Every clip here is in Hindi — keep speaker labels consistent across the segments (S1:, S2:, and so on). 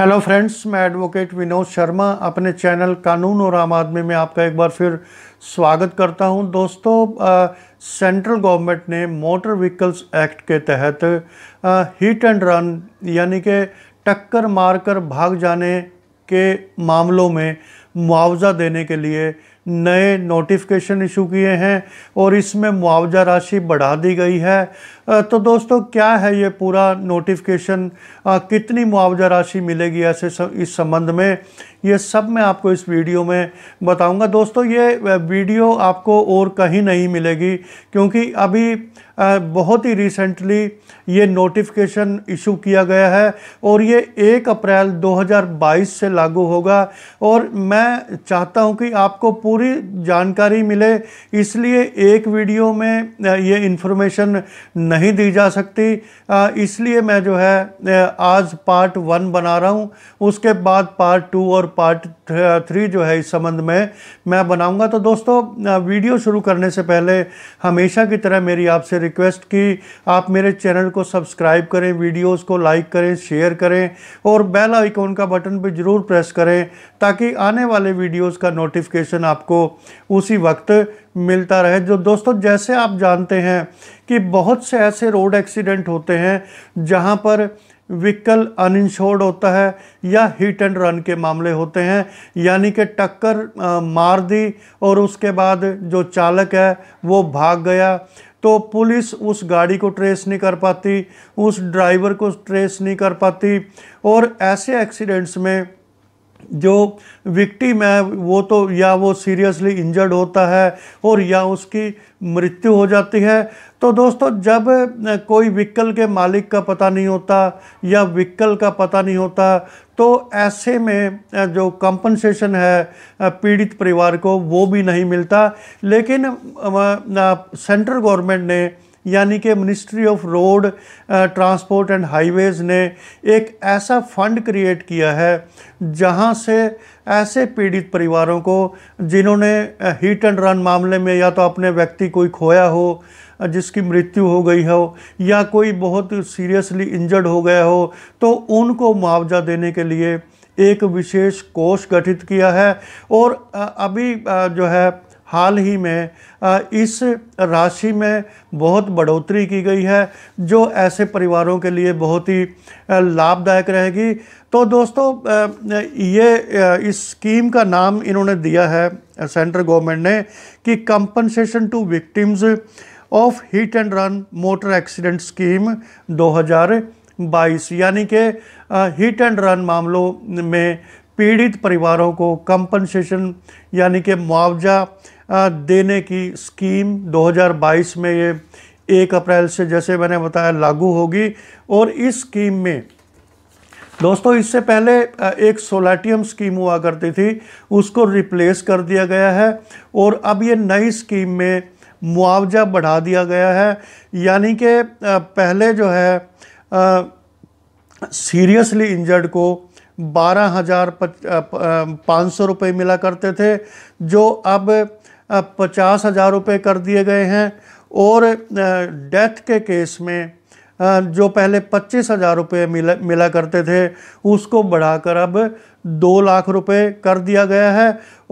S1: हेलो फ्रेंड्स मैं एडवोकेट विनोद शर्मा अपने चैनल कानून और आम आदमी में आपका एक बार फिर स्वागत करता हूं दोस्तों सेंट्रल गवर्नमेंट ने मोटर व्हीकल्स एक्ट के तहत आ, हिट एंड रन यानी कि टक्कर मारकर भाग जाने के मामलों में मुआवजा देने के लिए नए नोटिफिकेशन इशू किए हैं और इसमें मुआवजा राशि बढ़ा दी गई है तो दोस्तों क्या है ये पूरा नोटिफिकेशन कितनी मुआवजा राशि मिलेगी ऐसे इस संबंध में ये सब मैं आपको इस वीडियो में बताऊंगा दोस्तों ये वीडियो आपको और कहीं नहीं मिलेगी क्योंकि अभी बहुत ही रिसेंटली ये नोटिफिकेशन इशू किया गया है और ये एक अप्रैल 2022 से लागू होगा और मैं चाहता हूं कि आपको पूरी जानकारी मिले इसलिए एक वीडियो में ये इन्फॉर्मेशन नहीं दी जा सकती इसलिए मैं जो है आज पार्ट वन बना रहा हूं उसके बाद पार्ट टू और पार्ट थ्री जो है इस संबंध में मैं बनाऊंगा तो दोस्तों वीडियो शुरू करने से पहले हमेशा की तरह मेरी आपसे रिक्वेस्ट कि आप मेरे चैनल को सब्सक्राइब करें वीडियोस को लाइक करें शेयर करें और बेल आइकॉन का बटन भी ज़रूर प्रेस करें ताकि आने वाले वीडियोज़ का नोटिफिकेशन आपको उसी वक्त मिलता रहे जो दोस्तों जैसे आप जानते हैं कि बहुत से ऐसे रोड एक्सीडेंट होते हैं जहां पर व्हीकल अनइंश्योर्ड होता है या हिट एंड रन के मामले होते हैं यानी कि टक्कर मार दी और उसके बाद जो चालक है वो भाग गया तो पुलिस उस गाड़ी को ट्रेस नहीं कर पाती उस ड्राइवर को ट्रेस नहीं कर पाती और ऐसे एक्सीडेंट्स में जो विक्टिम है वो तो या वो सीरियसली इंजर्ड होता है और या उसकी मृत्यु हो जाती है तो दोस्तों जब कोई व्हीकल के मालिक का पता नहीं होता या व्हीकल का पता नहीं होता तो ऐसे में जो कंपनसेशन है पीड़ित परिवार को वो भी नहीं मिलता लेकिन सेंट्रल गवर्नमेंट ने यानी कि ministry of road transport and highways ने एक ऐसा फंड क्रिएट किया है जहां से ऐसे पीड़ित परिवारों को जिन्होंने हीट एंड रन मामले में या तो अपने व्यक्ति कोई खोया हो uh, जिसकी मृत्यु हो गई हो या कोई बहुत सीरियसली इंजर्ड हो गया हो तो उनको मुआवजा देने के लिए एक विशेष कोष गठित किया है और uh, अभी uh, जो है हाल ही में इस राशि में बहुत बढ़ोतरी की गई है जो ऐसे परिवारों के लिए बहुत ही लाभदायक रहेगी तो दोस्तों ये इस स्कीम का नाम इन्होंने दिया है सेंट्रल गवर्नमेंट ने कि compensation to victims of hit and run motor accident scheme 2022 यानी कि हिट एंड रन मामलों में पीड़ित परिवारों को कंपनसेशन यानी कि मुआवजा देने की स्कीम 2022 में ये एक अप्रैल से जैसे मैंने बताया लागू होगी और इस स्कीम में दोस्तों इससे पहले एक सोलाटियम स्कीम हुआ करती थी उसको रिप्लेस कर दिया गया है और अब ये नई स्कीम में मुआवजा बढ़ा दिया गया है यानी कि पहले जो है सीरियसली इंजर्ड को बारह हज़ार पाँच सौ रुपये मिला करते थे जो अब पचास हज़ार रुपये कर दिए गए हैं और डेथ के केस में जो पहले पच्चीस हज़ार रुपये मिला मिला करते थे उसको बढ़ाकर अब दो लाख रुपए कर दिया गया है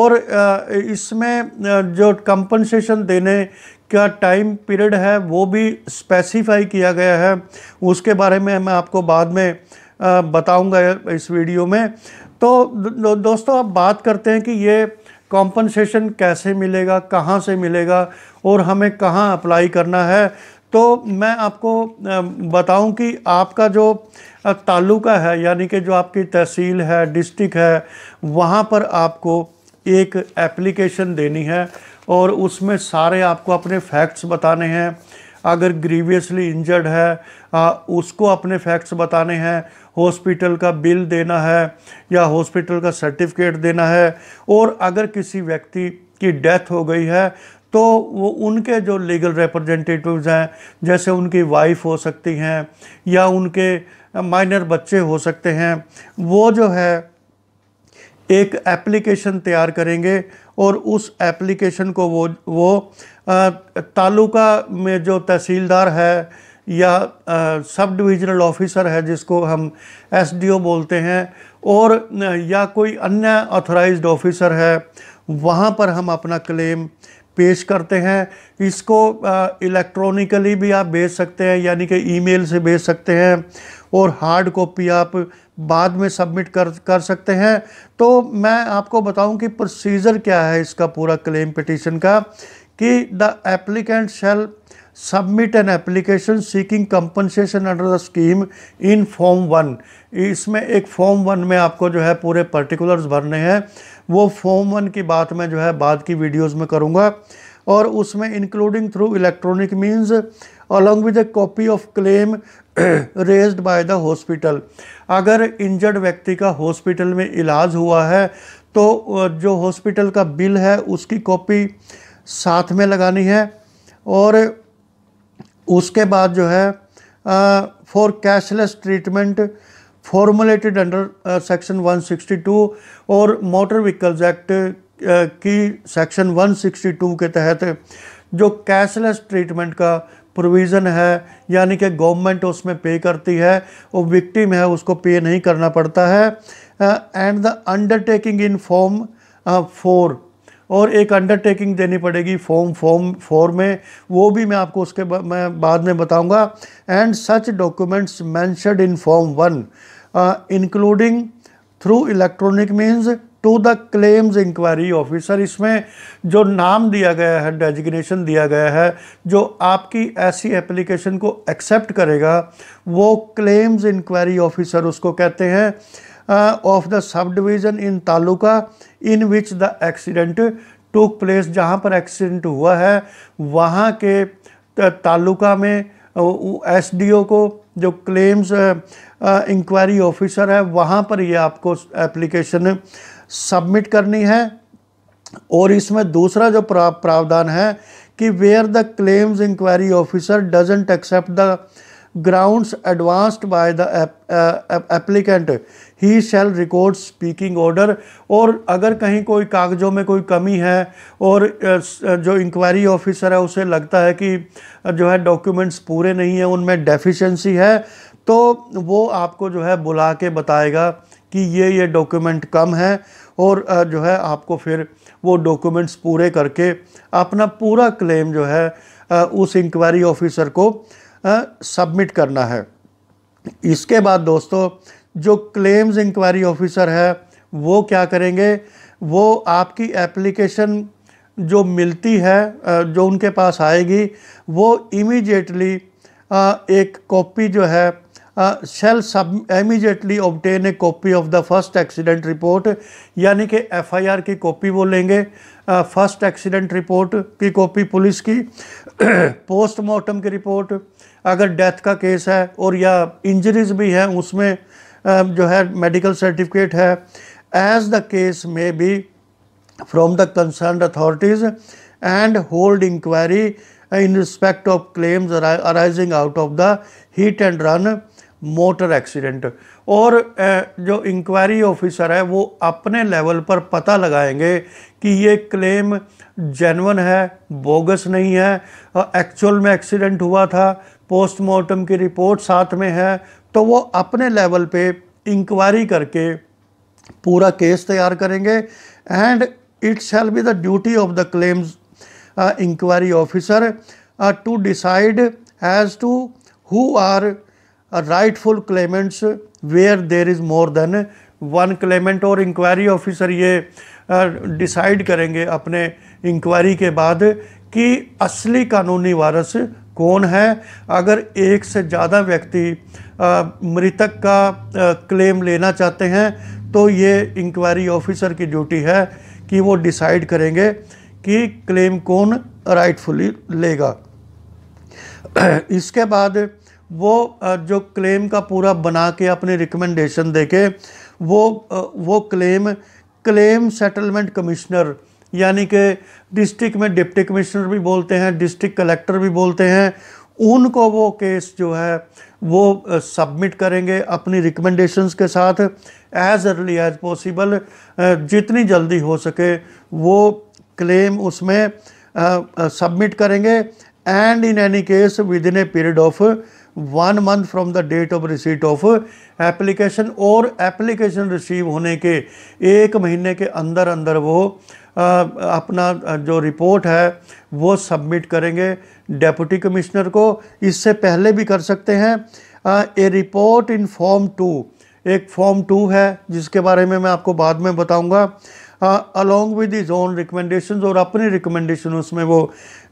S1: और इसमें जो कंपनसेशन देने का टाइम पीरियड है वो भी स्पेसिफाई किया गया है उसके बारे में मैं आपको बाद में बताऊंगा इस वीडियो में तो दो, दोस्तों अब बात करते हैं कि ये कॉम्पनसेशन कैसे मिलेगा कहाँ से मिलेगा और हमें कहाँ अप्लाई करना है तो मैं आपको बताऊं कि आपका जो तालुका है यानी कि जो आपकी तहसील है डिस्ट्रिक्ट है वहाँ पर आपको एक एप्लीकेशन देनी है और उसमें सारे आपको अपने फैक्ट्स बताने हैं अगर ग्रीवियसली इंजर्ड है आ, उसको अपने फैक्ट्स बताने हैं हॉस्पिटल का बिल देना है या हॉस्पिटल का सर्टिफिकेट देना है और अगर किसी व्यक्ति की डेथ हो गई है तो वो उनके जो लीगल रिप्रेजेंटेटिव्स हैं जैसे उनकी वाइफ हो सकती हैं या उनके माइनर बच्चे हो सकते हैं वो जो है एक एप्लीकेशन तैयार करेंगे और उस एप्लीकेशन को वो वो तालुका में जो तहसीलदार है या सब डिविजनल ऑफिसर है जिसको हम एसडीओ बोलते हैं और या कोई अन्य ऑथराइज्ड ऑफिसर है वहाँ पर हम अपना क्लेम पेश करते हैं इसको इलेक्ट्रॉनिकली भी आप भेज सकते हैं यानी कि ईमेल से भेज सकते हैं और हार्ड कॉपी आप बाद में सबमिट कर कर सकते हैं तो मैं आपको बताऊं कि प्रोसीजर क्या है इसका पूरा क्लेम पिटीशन का कि the applicant shall submit an application seeking compensation under the scheme in form one इसमें एक फॉर्म वन में आपको जो है पूरे पर्टिकुलर्स भरने हैं वो फॉर्म वन की बात मैं जो है बाद की वीडियोस में करूँगा और उसमें including through electronic means along with a copy of claim raised by the hospital अगर इंजर्ड व्यक्ति का हॉस्पिटल में इलाज हुआ है तो जो हॉस्पिटल का बिल है उसकी कॉपी साथ में लगानी है और उसके बाद जो है for cashless treatment formulated under section 162 और मोटर व्हीकल्स एक्ट की सेक्शन 162 के तहत जो कैशलेस ट्रीटमेंट का प्रोविज़न है यानी कि गवर्नमेंट उसमें पे करती है वो विक्टिम है उसको पे नहीं करना पड़ता है and the undertaking in form four और एक अंडरटेकिंग देनी पड़ेगी फॉर्म फॉर्म फोर में वो भी मैं आपको उसके बा, मैं बाद में बताऊंगा and such documents mentioned in form one including through electronic means to the claims inquiry officer इसमें जो नाम दिया गया है डेजिग्नेशन दिया गया है जो आपकी ऐसी एप्लीकेशन को एक्सेप्ट करेगा वो क्लेम्स इंक्वायरी ऑफिसर उसको कहते हैं of the sub division in taluka in which the accident took place जहाँ पर एक्सीडेंट हुआ है वहाँ के तालुका uh, में एस डी ओ को जो क्लेम्स इंक्वायरी ऑफिसर है वहाँ पर ये आपको एप्लीकेशन सबमिट करनी है और इसमें दूसरा जो प्रा प्रावधान है कि where the claims inquiry officer doesn't accept the grounds advanced by the uh, applicant he shall record speaking order और अगर कहीं कोई कागज़ों में कोई कमी है और uh, uh, जो इंक्वायरी ऑफिसर है उसे लगता है कि जो है डॉक्यूमेंट्स पूरे नहीं है उनमें डेफिशेंसी है तो वो आपको जो है बुला के बताएगा कि ये ये डॉक्यूमेंट कम है और जो है आपको फिर वो डॉक्यूमेंट्स पूरे करके अपना पूरा क्लेम जो है उस इंक्वायरी ऑफिसर को सबमिट करना है इसके बाद दोस्तों जो क्लेम्स इंक्वायरी ऑफिसर है वो क्या करेंगे वो आपकी एप्लीकेशन जो मिलती है जो उनके पास आएगी वो इमीडिएटली एक कॉपी जो है शेल सब immediately obtain a copy of the first accident report यानी कि एफआईआर की कॉपी वो लेंगे फर्स्ट एक्सीडेंट रिपोर्ट की कॉपी पुलिस की पोस्टमार्टम की रिपोर्ट अगर डेथ का केस है और या इंजरीज भी हैं उसमें जो है मेडिकल सर्टिफिकेट है as the case may be from the concerned authorities and hold inquiry in respect of claims arising out of the hit and run motor accident और जो इंक्वायरी ऑफिसर है वो अपने लेवल पर पता लगाएंगे कि ये क्लेम जेनवन है बोगस नहीं है एक्चुअल में एक्सीडेंट हुआ था पोस्टमार्टम की रिपोर्ट साथ में है तो वो अपने लेवल पे इंक्वायरी करके पूरा केस तैयार करेंगे and it's shall be the duty of the claims inquiry officer to decide as to who are rightful claimants where there is more than one claimant और इंक्वायरी ऑफिसर ये डिसाइड करेंगे अपने इंक्वायरी के बाद कि असली कानूनी वारस कौन है अगर एक से ज़्यादा व्यक्ति मृतक का क्लेम लेना चाहते हैं तो ये इंक्वायरी ऑफिसर की ड्यूटी है कि वो डिसाइड करेंगे कि क्लेम कौन राइटफुली लेगा इसके बाद वो जो क्लेम का पूरा बना के अपने रिकमेंडेशन दे के वो वो क्लेम क्लेम सेटलमेंट कमिश्नर यानी कि डिस्ट्रिक्ट में डिप्टी कमिश्नर भी बोलते हैं डिस्ट्रिक्ट कलेक्टर भी बोलते हैं उनको वो केस जो है वो सबमिट करेंगे अपनी रिकमेंडेशंस के साथ एज़ अर्ली एज़ पॉसिबल जितनी जल्दी हो सके वो क्लेम उसमें सबमिट करेंगे and in any case within a period of one month from the date of receipt of application और एप्लीकेशन रिसीव होने के एक महीने के अंदर अंदर वो आ, अपना जो रिपोर्ट है वो सबमिट करेंगे डेप्यूटी कमिश्नर को इससे पहले भी कर सकते हैं a report in form two एक फॉर्म टू है जिसके बारे में मैं आपको बाद में बताऊंगा along with his own recommendation और अपनी रिकमेंडेशन उसमें वो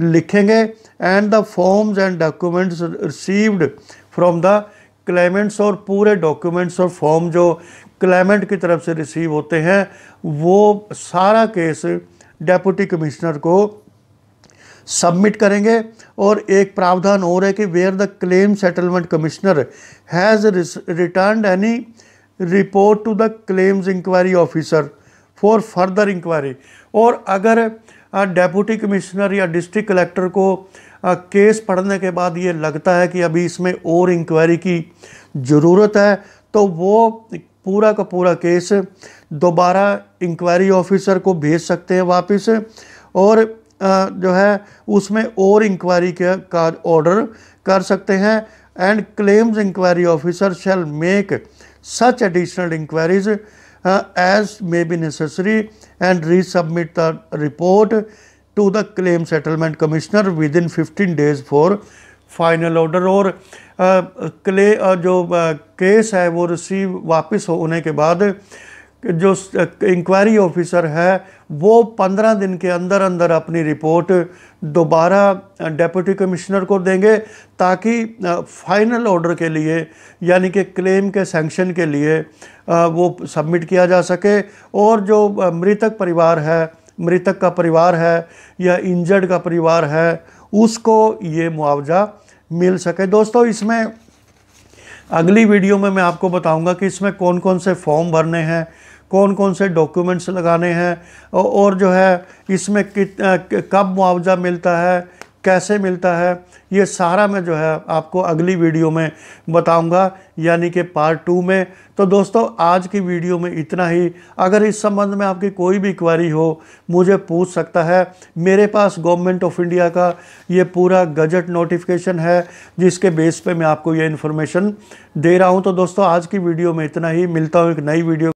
S1: लिखेंगे and the forms and documents received from the claimants और पूरे डॉक्यूमेंट्स और फॉर्म जो क्लाइमेंट की तरफ से रिसीव होते हैं वो सारा केस डेप्यूटी कमिश्नर को सबमिट करेंगे और एक प्रावधान और है कि where the claim settlement commissioner has return any report to the claims inquiry officer for further inquiry और अगर डेपूटी कमिश्नर या डिस्ट्रिक्ट कलेक्टर को केस पढ़ने के बाद ये लगता है कि अभी इसमें और इंक्वायरी की ज़रूरत है तो वो पूरा का पूरा केस दोबारा इंक्वायरी ऑफिसर को भेज सकते हैं वापस और जो है उसमें और इंक्वायरी का ऑर्डर कर सकते हैं and claims inquiry officer shall make such additional inquiries as may be necessary and resubmit the report to the claim settlement commissioner within 15 days for final order और क्ले जो केस है वो रिसीव वापस होने के बाद जो इंक्वायरी ऑफिसर है वो पंद्रह दिन के अंदर अंदर अपनी रिपोर्ट दोबारा डेप्यूटी कमिश्नर को देंगे ताकि फाइनल ऑर्डर के लिए यानी कि क्लेम के सैंक्शन के लिए वो सबमिट किया जा सके और जो मृतक परिवार है मृतक का परिवार है या इंजर्ड का परिवार है उसको ये मुआवजा मिल सके दोस्तों इसमें अगली वीडियो में मैं आपको बताऊंगा कि इसमें कौन कौन से फॉर्म भरने हैं कौन कौन से डॉक्यूमेंट्स लगाने हैं और जो है इसमें कित कब मुआवजा मिलता है कैसे मिलता है ये सारा मैं जो है आपको अगली वीडियो में बताऊंगा यानी कि पार्ट टू में तो दोस्तों आज की वीडियो में इतना ही अगर इस संबंध में आपकी कोई भी क्वारी हो मुझे पूछ सकता है मेरे पास गवर्नमेंट ऑफ इंडिया का ये पूरा गजट नोटिफिकेशन है जिसके बेस पे मैं आपको ये इन्फॉर्मेशन दे रहा हूँ तो दोस्तों आज की वीडियो में इतना ही मिलता हूँ एक नई वीडियो